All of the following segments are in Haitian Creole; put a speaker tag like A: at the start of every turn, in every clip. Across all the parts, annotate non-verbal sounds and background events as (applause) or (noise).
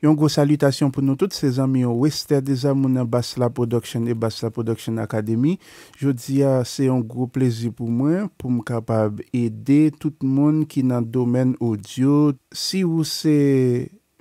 A: Yon gro salutation pou nou tout se zami yon western de zami moun an Basla Production e Basla Production Academy. Je di ya se yon gro plezi pou mwen pou m kapab ede tout moun ki nan domen audio. Si ou se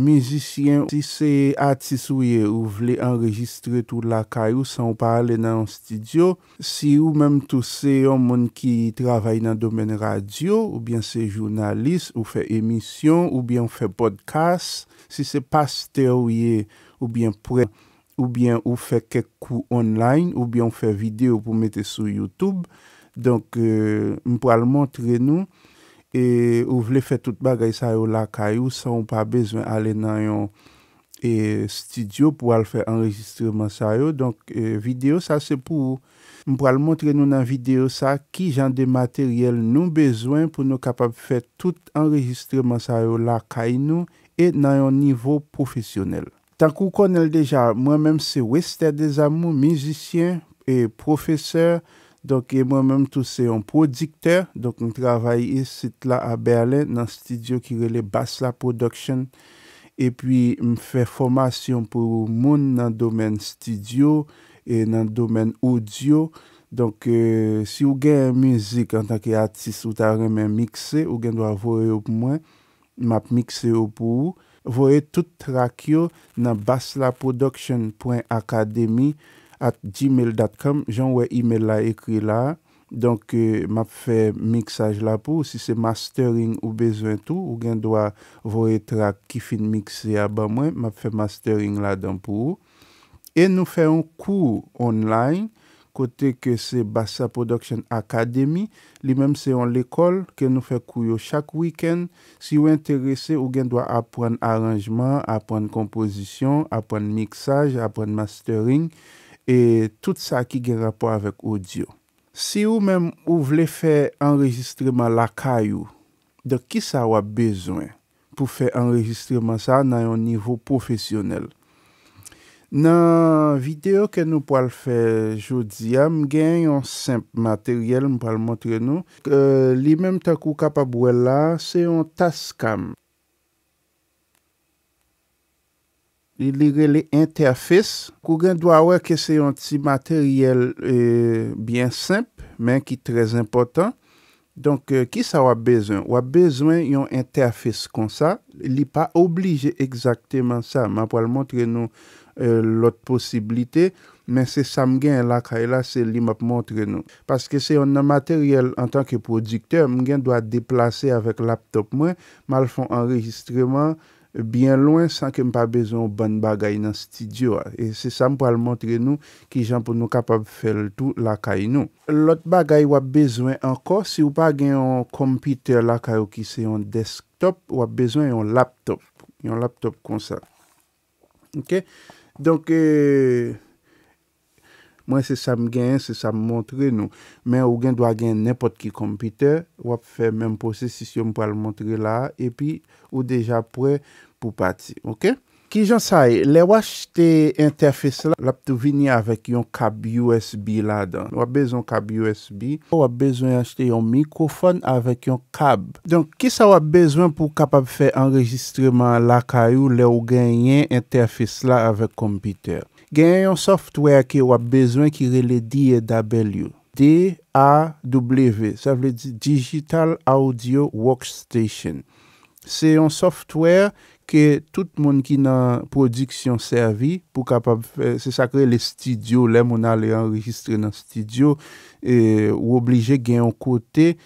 A: mizisyen, si se artist ou ye ou vle enregistre tout la kayou san ou pale nan an studio. Si ou menm tou se yon moun ki travay nan domen radio ou bien se jounalist ou fe emisyon ou bien fe podcast. Si se pas te ou ye ou bien pre, ou bien ou fe kek kou online, ou bien ou fe video pou mete sou YouTube, donk euh, m pou al montre nou, e ou vle fe tout bagay sa yo lakay, ou sa ou pa bezwen ale nan yon e, studio pou al fe enregistreman sa yo, donk e, video sa se pou ou, m pou al montre nou nan video sa ki jan de materyel nou bezwen pou nou kapab fe tout enregistreman sa yo lakay nou, e nan yon nivou profesyonel. Tan kou konel deja, mwen menm se wester de zammou, mizisyen e profeseur, donk e mwen menm tou se yon prodikter, donk m travaye yi sit la a Berlin nan studio ki rele bas la production, e pi m fe formasyon pou moun nan domen studio e nan domen audio, donk e, si ou gen mizik an tanke atis ou ta remen mikse, ou gen dwa vore ou mwen, map mikse ou pou ou, vowe tout trak yo nan baslaproduction.academy at gmail.com, jan wè email la ekri la, donk euh, map fè miksaj la pou ou, si se mastering ou bezwen tou, ou gen dwa vowe trak kifin mikse a ban mwen, map fè mastering la dan pou ou, e nou fè an kou online, kote ke se Bassa Production Academy, li mem se an l'ekol ke nou fe kouyo chak wiken. Si ou interese ou gen dwa apren aranjman, apren kompozisyon, apren miksaj, apren mastering e tout sa ki gen rapor avek audio. Si ou mem ou vle fe enregistreman lakayou, de ki sa wap bezwen pou fe enregistreman sa nan yon nivou profesyonel? Nan videyo ke nou po al fe jodia, m gen yon simp materyel m po al montre nou. Li menm takou kapabwe la, se yon tas kam. Li li re le interfis. Kou gen dwa we ke se yon ti materyel e, bien simp, men ki trez impotant. Donk e, ki sa wap bezwen? Wap bezwen yon interfis kon sa. Li pa oblije ekzakteman sa, ma po al montre nou mwen. Euh, lot posibilite men se sa m gen lakay la se li map montre nou. Paske se yon materyel an tanke produkteur m gen doa deplase avek laptop mwen mal fon enregistreman bien loin san ke m pa bezon ou ban bagay nan studio. Se sa m pou al montre nou ki jan pou nou kapab fel tout lakay nou. Lot bagay wap bezon anko se ou pa gen yon kompiter lakay ou ki se yon desktop wap bezon yon laptop. Yon laptop kon sa. Ok? Donke, euh, mwen se sa m gen, se sa m montre nou, men ou gen dwa gen nepot ki kompite, wap fe menm pose si syon m pou al montre la, epi ou deja pre pou pati, ok? Ki jan say, e, le wache te interfis la, lap te vini avèk yon kab USB la dan. Wap bezon kab USB. Wap bezon yon mikofon avèk yon kab. Donk, ki sa wap bezon pou kapap fè enregistreman la kayou, le w genyen interfis la avèk kompiter. Genyen yon software ki wap bezon ki rele DW. D-A-W. Sa vle di Digital Audio Workstation. Se yon software yon Ke tout moun ki nan prodiksyon servi pou kapab fè, se sakre le studio, lè moun ale enregistre nan studio, e, ou oblije gen yon kote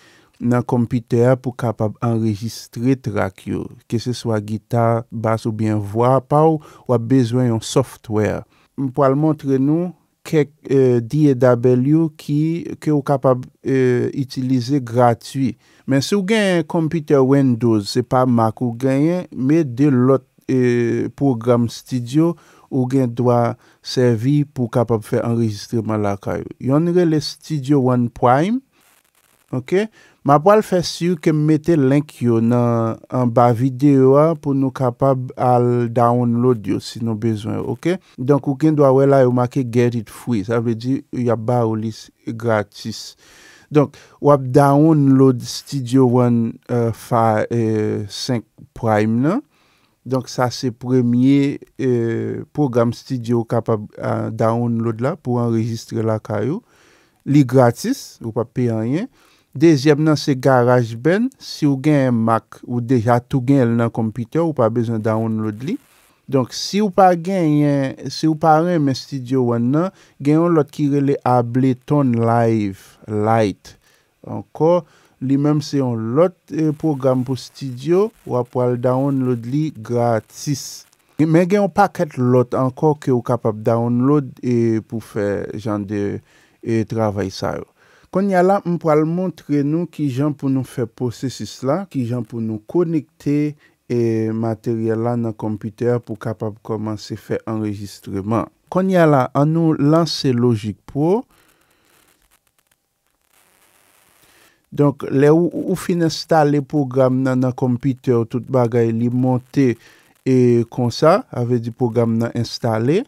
A: nan kompiter pou kapab enregistre trakyo. Ke se swa gitar, bas ou byen vwa, pa ou wap bezwen yon software. M pou al montre nou... kek euh, DAW ki ou kapab euh, itilize gratwi. Men se ou gen kompite Windows, se pa Mac ou genyen, men de lot euh, program studio ou gen doa servi pou kapab fe enregistreman la kayo. Yon re le studio One Prime, ok? Ma pou al fes yu kem mette lenk yo nan an ba videyo a pou nou kapab al download yo si nou bezwen. Ok. Donk ou ken dwa we la yo make get it free. Sa ve di ya ba ou lis gratis. Donk ou ap download Studio One 5 euh, euh, Prime la. Donk sa se premye euh, program studio kapab download la pou an registre la ka yo. Li gratis. Ou pa pe an yen. Dezyep nan se garaj ben, si ou gen yon Mac ou deja tou gen el nan kompite ou pa bezon download li. Donk si ou pa gen yon, si ou pa ren men studio wan nan, gen yon lot ki rele able ton live, light. Ankor, li menm se yon lot program pou studio wap wale download li gratis. Men gen yon paket lot ankor ki ou kapap download pou fe jan de euh, travay sa yo. Konya la, m pou al montre nou ki jan pou nou fe poste sis la, ki jan pou nou konekte materyal la nan kompiteur pou kapap koman se fe enregistreman. Konya la, an nou lanse Logik Pro. Donk, le ou fin installe program nan kompiteur, tout bagay li monte e, kon sa, ave di program nan installe.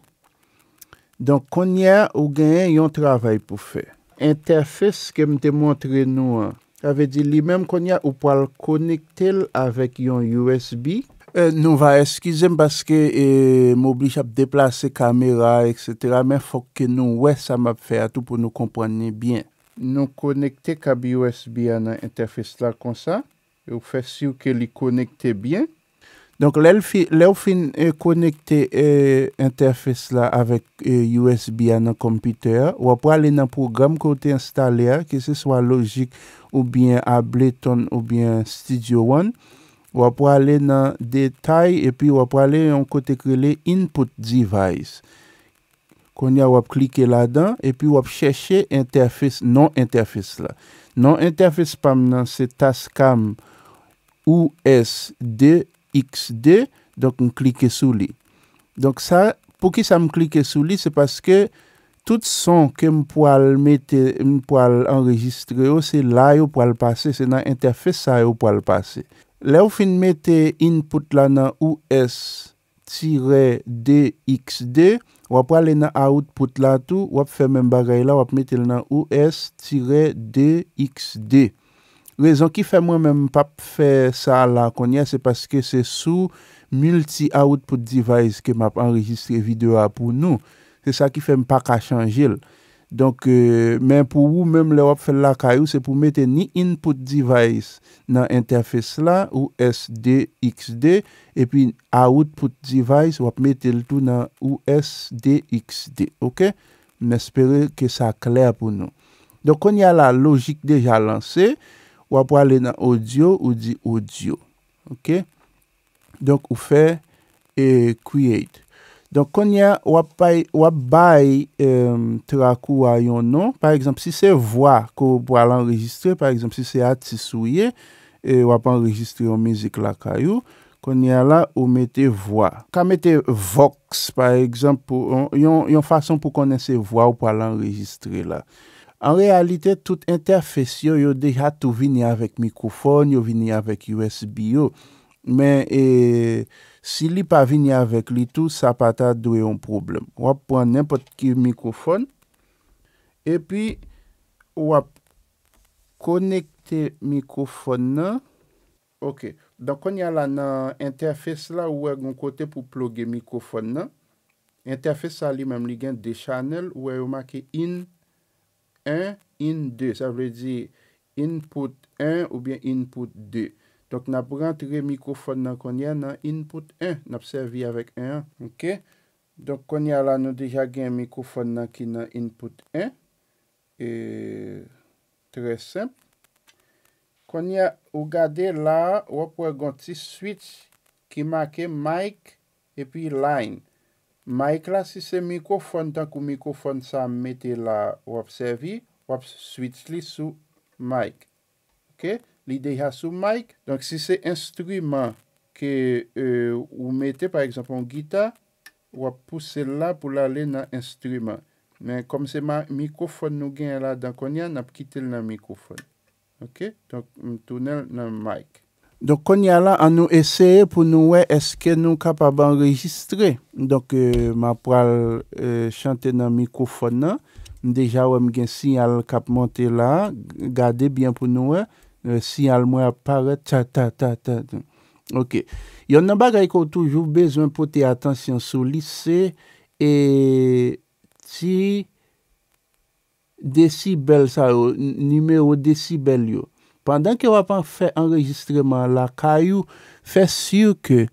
A: Donk, konya ou gen yon travay pou fe. Interfès kem te montre nou an. A ve di li mem kon ya ou pwal konekte l avèk yon USB. Euh, nou va eskize m baske euh, m oblij ap deplase kamera, etc. Men fok ke nou wè sam ap fè atou pou nou kompwane bien. Nou konekte kab USB an an interfès la kon sa. Ou fè syou ke li konekte bien. Donk lè euh, euh, euh, ou fin konekte interfès la avèk USB an an kompite. Ou ap wap ale nan program kote installè ki se swa logik ou bien Ableton ou bien Studio One. Ou ap wap ale nan detay epi ou ap wap ale an kote krele input device. Kon ya wap klike la dan epi wap chèche interfès, non interfès la. Non interfès pam nan se Tascam OSD X2, donk m klike sou li. Donk sa, pou ki sa m klike sou li, se paske, tout son ke m poal mette, m poal enregistre yo, se la yo poal pase, se nan interface sa yo poal pase. Le ou fin mette input la nan US-DX2, wap wale nan output la tou, wap fe men bagay la, wap mette la nan US-DX2. Rezon ki fe mwen men pap fe sa la konye, se paske se sou multi output device ke map enregistre video a pou nou. Se sa ki fe mpa ka chanjil. Donk euh, men pou ou men le wap fe la kayou, se pou mette ni input device nan interface la, ou SDXD, e pi output device wap mette l tou nan ou SDXD, ok? Men espere ke sa kler pou nou. Donk konye la logik deja lanse, Wap wale nan audio ou di audio. Ok. Donk ou fe e, create. Donk kon ya wap bay trakou a yon non. Par exemple si se vwa pou ala enregistre. Par exemple si se atisouye e, wap enregistre yon mizik la kayou. Kon ya la ou mete vwa. Ka mete vox par exemple yon fason pou konen se vwa ou pou ala enregistre la. An realite, tout interfes yo yo de hat ou vini avèk mikoufon, yo vini avèk USB yo. Men, si li pa vini avèk li tou, sa pata dwe yon problem. Wap, pon nèmpot ki mikoufon. E pi, wap, konekte mikoufon nan. Ok, donkwen yal an nan interfes la ou wè goun kote pou plogue mikoufon nan. Interfes sa li mèm li gen de chanel ou wè yon make in mikoufon. 1, in 2. Sa vle di input 1 ou bien input 2. Dok nan prantre mikoufon nan konya nan input 1. Nan ap servi avèk 1. Ok. Dok konya la nou deja gen mikoufon nan ki nan input 1. Eee. Tres se. Konya ou gade la wap wè gon ti switch ki make mic epi line. Mike la si se mikofon, tank ou mikofon sa mette la wap servi, wap swit li sou Mike. Ok, li dey ha sou Mike. Donk si se instrument ke e, ou mette, par eksempon gita, wap pousse la pou la le nan instrument. Men kom se ma mikofon nou gen la, dankon ya, nap kitel nan mikofon. Ok, donk mtounel nan Mike. Donk konya la an nou eseye pou nou we eske nou kap aban registre. Donk euh, ma pral euh, chante nan mikofon nan. Deja wèm gen sinyal kap monte la. Gade bien pou nou we. Euh, sinyal mwen apare. Ta ta ta ta. Ok. Yon nan ba gayko toujou bezwen pote atansyon sou lise. Se e ti decibel sa ou. Numero decibel yo. Pandan ke wap an fè enregistreman la, kayou, fè syur ke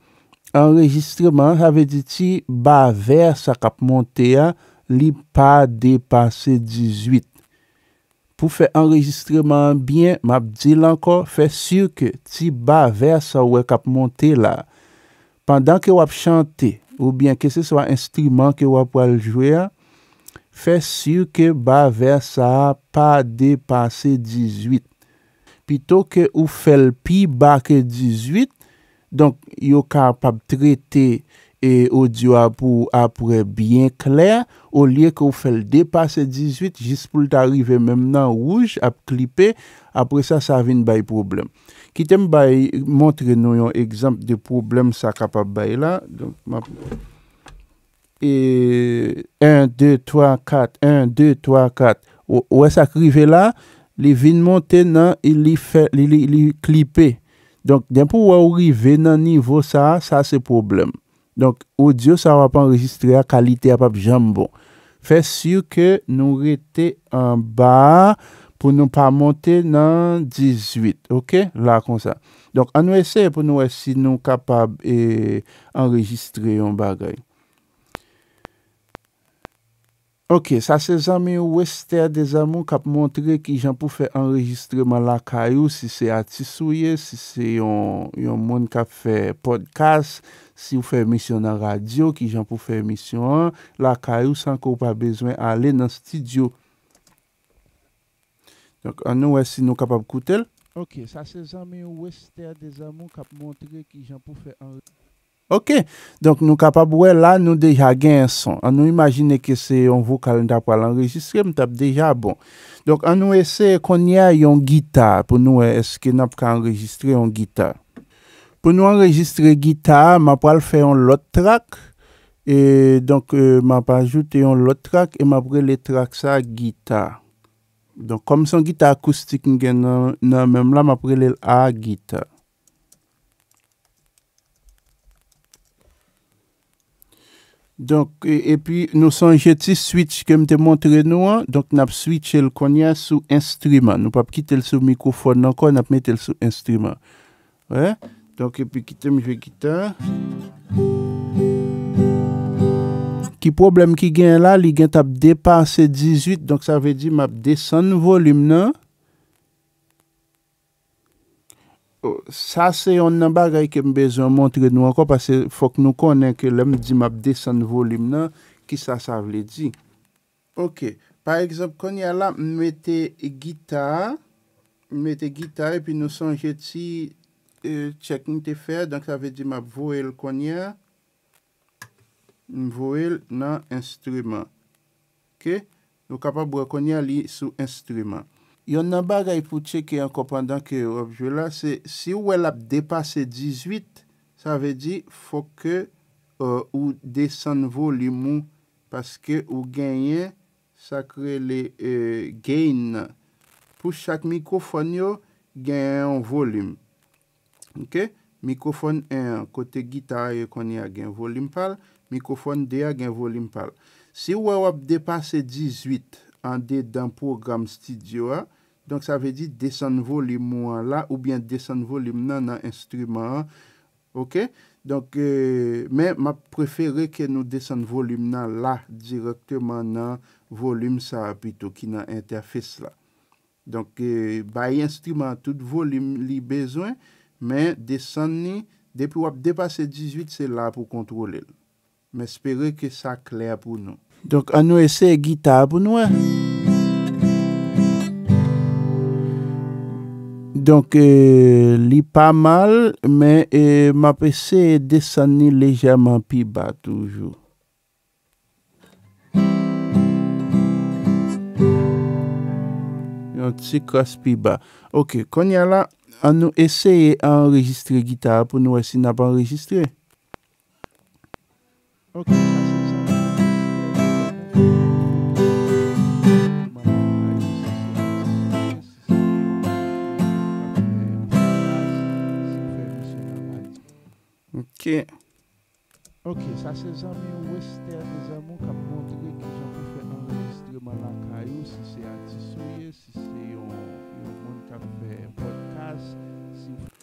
A: enregistreman, jave di ti ba vers a kap monte a, li pa depase 18. Pou fè enregistreman bien, map di lanko, fè syur ke ti ba vers a wè kap monte la. Pandan ke wap chante, ou bien ke se swa instrument ke wap wale jwe a, fè syur ke ba vers a pa depase 18. pito ke ou fel pi ba ke 18, donk yo kapap trete e ou diwa pou apre bien kler, ou liye ke ou fel depase 18, jis pou lta rive menm nan rouj ap klipe, apre sa sa vin bay problem. Kitem bay montre nou yon ekzamp de problem sa kapap bay la, donk map, e 1, 2, 3, 4, 1, 2, 3, 4, ou es akrive la, Li vin monte nan, li li klipe. Donk, den pou wawri vin nan nivou sa, sa se problem. Donk, audio sa wap anregistre a kalite apap jambon. Fes yu ke nou rete an ba pou nou pa monte nan 18. Ok, la kon sa. Donk, an wese pou nou wese si nou kapap anregistre eh, yon bagay. Ok, sa se zanme yo wester de zanmou kap montre ki jan pou fè enregistreman la kayou si se atisouye, si se yon moun kap fè podcast, si yon fè emisyon nan radyo ki jan pou fè emisyon an, la kayou san ko pa bezwen ale nan studio. Donk an nou wè si nou kap ap koutel. Ok, sa se zanme yo wester de zanmou kap montre ki jan pou fè enregistreman. Ok, donk nou kapab wè la nou deja gen son. An ah, nou imagine ke se yon vokal an da pal enregistre, m tap deja bon. Donk an nou ese kon ya yon gita, pou nou eske nap ka enregistre yon gita. Pou nou enregistre gita, ma pal fè yon lot trak, e donk euh, ma pal ajoute yon lot trak, e ma prè le trak sa gita. Donk kom son gita akoustik nge nan menm la, ma prè le a gita. Donk epi nou san jeti switch kem te montre nou an. Donk nap switch el konya sou instrument. Nou pap kitel sou mikofon nan kon nap metel sou instrument. Ouè? Donk epi kitem jve kita. Ki problem ki gen la li gen tap depase 18. Donk sa ve di map desen volum nan. Sa se yon nan bagay ke m bezon montre nou anko, pase fok nou konen ke lem di map desen volim nan ki sa sa vle di. Ok, par exemple, konya la m mette gita, m mette gita e pi nou sanje ti e, chek nite fer, donk sa ve di map voel konya, m voel nan instrument. Ok, nou kapap wak konya li sou instrument. Yon nan bagay pou tche ki an kompandan ki yo ap jwe la, se si ou el ap depase 18, sa ve di, fok ke euh, ou desen volimou, paske ou genye sakre le euh, gain. Pou chak mikofon yo, genye an volim. Ok? Mikofon en, kote gita yo konye a gen volim pal, mikofon de a gen volim pal. Se ou el ap depase 18, an de dan program studio a. Donk sa ve di desen volim mou an la ou bien desen volim nan an instrument. Ok? Donk, euh, men ma preferi ke nou desen volim nan la direktman nan volim sa apito ki nan interface la. Donk, euh, bay instrument tout volim li bezwen men desen ni depi wap depase 18 se la pou kontrole l. Men spere ke sa kler pou nou. Donk an nou esè gita pou nou an. Eh? Donk eh, li pa mal, men eh, ma pesè desan ni lejaman pi ba toujou. Yon ti kras pi ba. Ok, kon ya la, an nou esè an registre gita pou nou esè nan pa registre. Ok, tas. Ok, sa se zanm yon westernizan moun kap moun kede ki jan pou fè anregistreman la kayou, si se atisoye, si se yon kontak fè podcast.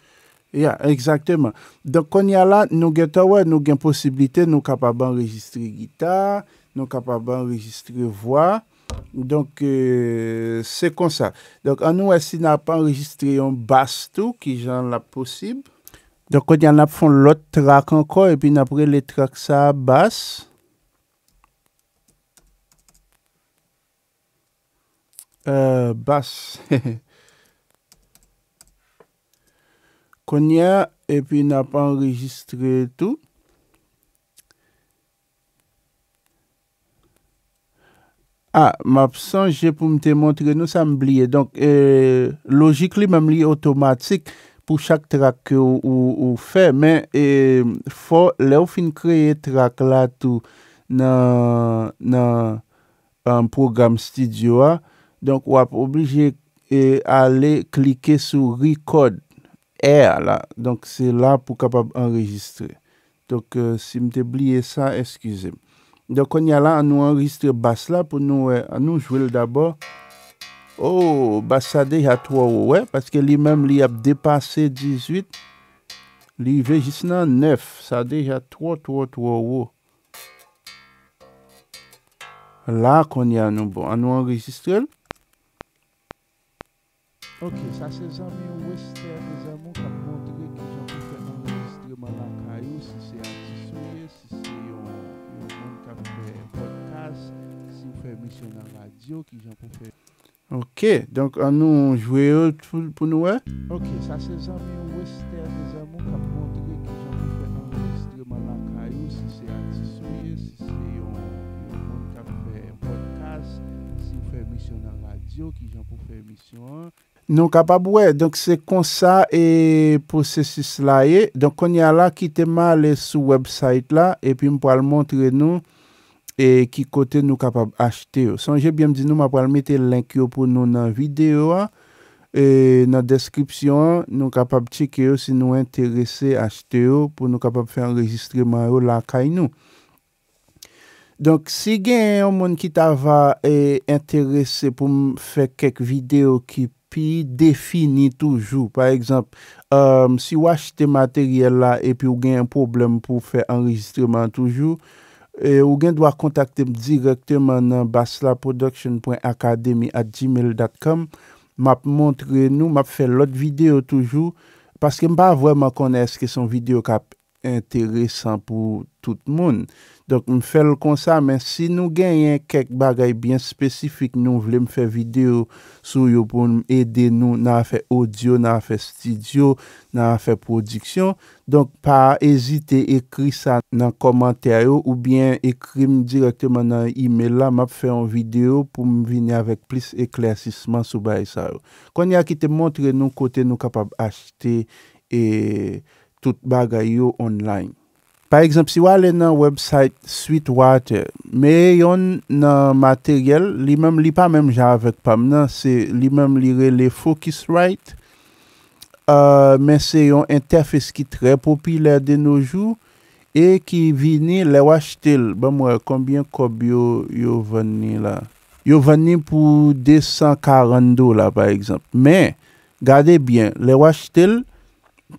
A: Ya, ekzakteman. Donk kon yalan nou gen ta wè, nou gen posibilite nou kap aban registre gita, nou kap aban registre vwa. Donk se kon sa. Donk an nou wè si nan pa anregistre yon bastou ki jan la posib. Donk kwa diyan ap fon lot trak anko, epi napre le trak sa bas. Euh, bas. (laughs) Konya, epi napre enregistre tou. Ah, map san, jè pou mte montre nou sa mbliye. Donk euh, logik li mem li otomatik. pou chak trak ou fè, men, e, lè ou fin kreye trak la tou nan program studio a, donk wap oblije e, ale klike sou record air la, donk se la pou kapab anregistre. Donk euh, si mte bliye sa, eskusem. Donk kon yala an nou anregistre bas la, pou nou euh, an nou jwel d'abor. Oh, ba sa deja 3 ouwe. Paske li mem li ap depase 18. Li vejist nan 9. Sa deja 3, 3, 3 ouwe. La kon ya nou bon. An nou an rejistrel? Ok, sa se zan mi ouwe ste. Ne zan moun kap montre ki jan pou fè an rejistrel man la kayo. Si se an disoye, si se yon moun kap fè podcast, si fè misyon nan radio ki jan pou fè... Ok, donk an nou jwè yo tout euh, pou nou wè? Ok, sa se zanmè yon western de zanmou kap montre ki jan pou fè angestreman la kayou, si se artisoye, si se yon yon yon kap fè podcast, si yon fè emisyonan radio, ki jan pou fè emisyonan... Nou kap ap wè, donk se konsa e posesis la ye, donk kon ya la ki te ma le sou website la, epi m pou al montre nou... E ki kote nou kapab achte yo. Sanje bie mdi nou ma pral mette link yo pou nou nan videyo a. E nan deskripsyon nou kapab cheke yo si nou enterese achte yo pou nou kapab fe enregistreman yo la kay nou. Donk si gen yon moun ki ta va enterese pou m fe kek videyo ki pi defini toujou. Par ekzamp um, si yo achte materyel la e pi ou gen yon problem pou fe enregistreman toujou. E ou gen dwa kontakte m direkte man nan baslaproduction.academy at gmail.com M ap montre nou, m ap fe lot videyo toujou Paske m ba avwe ma koneske son videyo kap interesan pou tout moun Donk m fèl konsa men si nou genyen kek bagay bien spesifik nou vle m fè video sou yo pou m ede nou nan a fè audio, nan a fè studio, nan a fè prodiksyon. Donk pa ezite ekri sa nan komentaryo ou bien ekri m direkte man nan email la m ap fè an video pou m vini avèk plis e klasisman sou bayi sa yo. Kon ya ki te montre nou kote nou kapab achete e, tout bagay yo online. Par exemple, si wale nan website Sweetwater, me yon nan materyel, li mem li pa mem jan avet pam nan, li mem li rele Focusrite, euh, men se yon interfes ki tre popilè de noujou, e ki vini le wachtel. Ben mwen, konbyen kob yo veni la? Yo veni pou 240 do la, par exemple. Men, gade bien, le wachtel,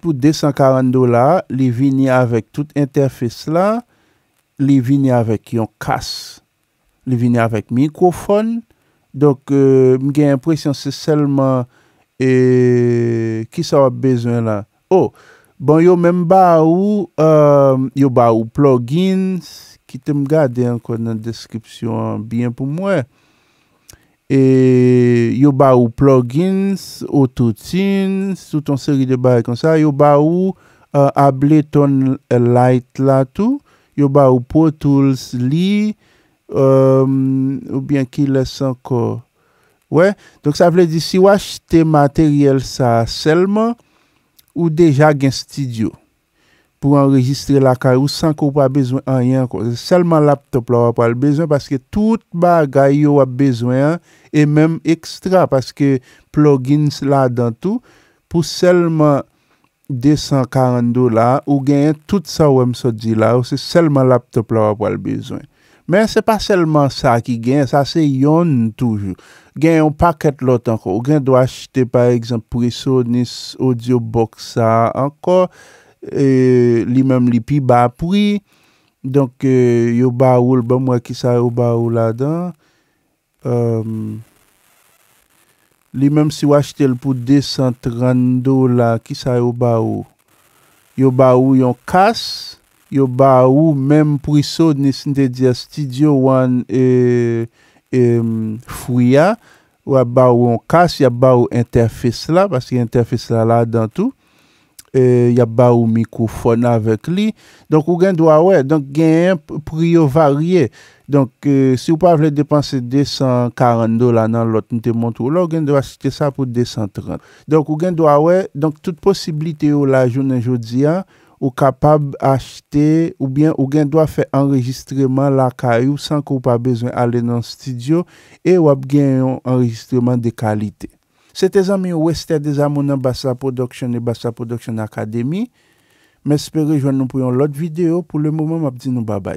A: Pou 240 dola, li vini avèk tout interfès la, li vini avèk yon kas, li vini avèk mikrofon. Dok euh, m gen yon presyon se selman ki sa wap bezwen la. O, oh, bon yo mèm ba ou, euh, yo ba ou plug-in, ki te m gade an kon nan deskripsyon byen pou mwen. e yo ba ou plug-ins, ou tout-ins, touton seri de bae kon sa, yo ba ou euh, able ton light la tou, yo ba ou potouls li, euh, ou bien ki les sanko. Ouè, donk sa vle di si wache te materiel sa selman, ou deja gen studio, pou enregistre la ka, ou sanko wap bezwen anyan kon, selman laptop la wap wap wap bezwen, paske tout bagay yo wap bezwen an, E menm ekstra paske plug-in la dan tou pou selman 242 la ou gen tout sa wèm so di la ou se selman laptop la wèm wèl bezwen. Men se pa selman sa ki gen, sa se yon toujou. Gen yon paket lot anko. Ou gen dwa achite par exemple Prisonis, Audioboxa anko, e, li menm li pi ba apri. Donk e, yo ba oul, ban mwen ki sa yo ba oul la dan. Ehm, li menm si wachite l pou 230 do la, ki sa yo ba ou? Yo ba ou yon kas, yo ba ou menm pou iso ni sinte diya Studio One e, e Fouya Wa ba ou yon kas, ya ba ou interfis la, paski interfis la la dan tou E, ya ba ou mikou fona vek li Donk ou gen dwa we Donk gen yon priyo varye Donk e, si ou pa vle depanse 240 do la nan lot Nte montou la ou gen dwa chite sa pou 230 Donk ou gen dwa we Donk tout posibilite yo la jounen jodia Ou kapab achete Ou bien ou gen dwa fe enregistreman la kayou San kou pa bezwen ale nan studio E wap gen yon enregistreman de kalite Sete zan mi oueste de zan mounen Basra Production e Basra Production Academy. Mè spère joun nou pou yon lot videyo. Pou le moumen mè ap di nou babay.